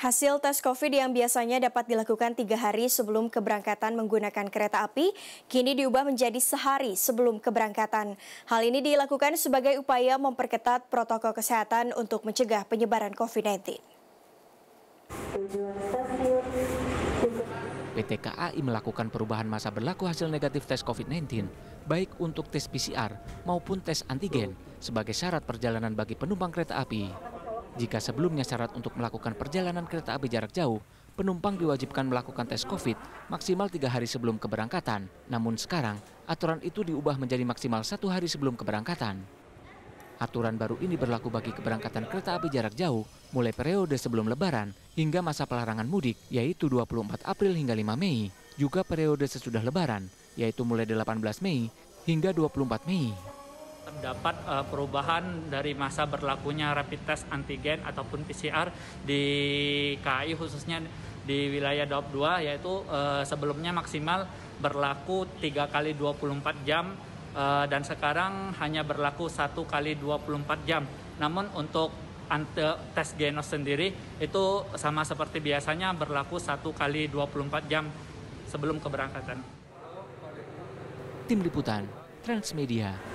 Hasil tes COVID yang biasanya dapat dilakukan tiga hari sebelum keberangkatan menggunakan kereta api, kini diubah menjadi sehari sebelum keberangkatan. Hal ini dilakukan sebagai upaya memperketat protokol kesehatan untuk mencegah penyebaran COVID-19. PT KAI melakukan perubahan masa berlaku hasil negatif tes COVID-19, baik untuk tes PCR maupun tes antigen, sebagai syarat perjalanan bagi penumpang kereta api. Jika sebelumnya syarat untuk melakukan perjalanan kereta api jarak jauh, penumpang diwajibkan melakukan tes COVID maksimal tiga hari sebelum keberangkatan. Namun sekarang, aturan itu diubah menjadi maksimal satu hari sebelum keberangkatan. Aturan baru ini berlaku bagi keberangkatan kereta api jarak jauh mulai periode sebelum lebaran hingga masa pelarangan mudik, yaitu 24 April hingga 5 Mei. Juga periode sesudah lebaran, yaitu mulai 18 Mei hingga 24 Mei terdapat uh, perubahan dari masa berlakunya rapid test antigen ataupun PCR di KI khususnya di wilayah DOP 2 yaitu uh, sebelumnya maksimal berlaku 3 kali 24 jam uh, dan sekarang hanya berlaku 1 kali 24 jam. Namun untuk ante tes genos sendiri itu sama seperti biasanya berlaku 1 kali 24 jam sebelum keberangkatan. Tim Liputan Transmedia